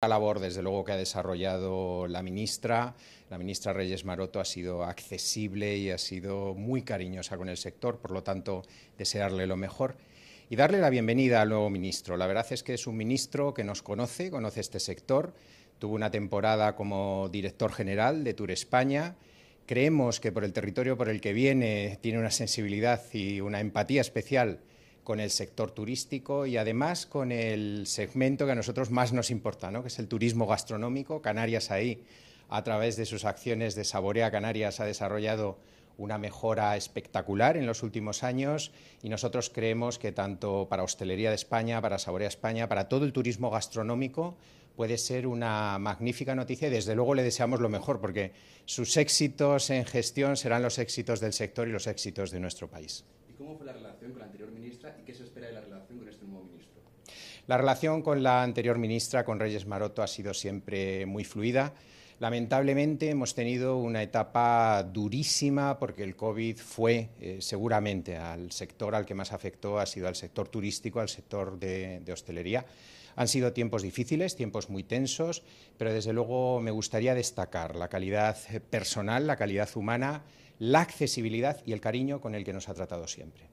La labor, desde luego, que ha desarrollado la ministra, la ministra Reyes Maroto, ha sido accesible y ha sido muy cariñosa con el sector, por lo tanto, desearle lo mejor y darle la bienvenida al nuevo ministro. La verdad es que es un ministro que nos conoce, conoce este sector, tuvo una temporada como director general de Tour España. Creemos que por el territorio por el que viene tiene una sensibilidad y una empatía especial con el sector turístico y además con el segmento que a nosotros más nos importa, que es el turismo gastronómico. Canarias ahí, a través de sus acciones de Saborea Canarias, ha desarrollado una mejora espectacular en los últimos años y nosotros creemos que tanto para Hostelería de España, para Saborea España, para todo el turismo gastronómico, puede ser una magnífica noticia y desde luego le deseamos lo mejor porque sus éxitos en gestión serán los éxitos del sector y los éxitos de nuestro país. ¿Y cómo fue la relación con la anterior ministra y qué se espera de la relación con este nuevo ministro? La relación con la anterior ministra, con Reyes Maroto, ha sido siempre muy fluida. Lamentablemente hemos tenido una etapa durísima porque el COVID fue eh, seguramente al sector al que más afectó, ha sido al sector turístico, al sector de hostelería. Han sido tiempos difíciles, tiempos muy tensos, pero desde luego me gustaría destacar la calidad personal, la calidad humana, la accesibilidad y el cariño con el que nos ha tratado siempre.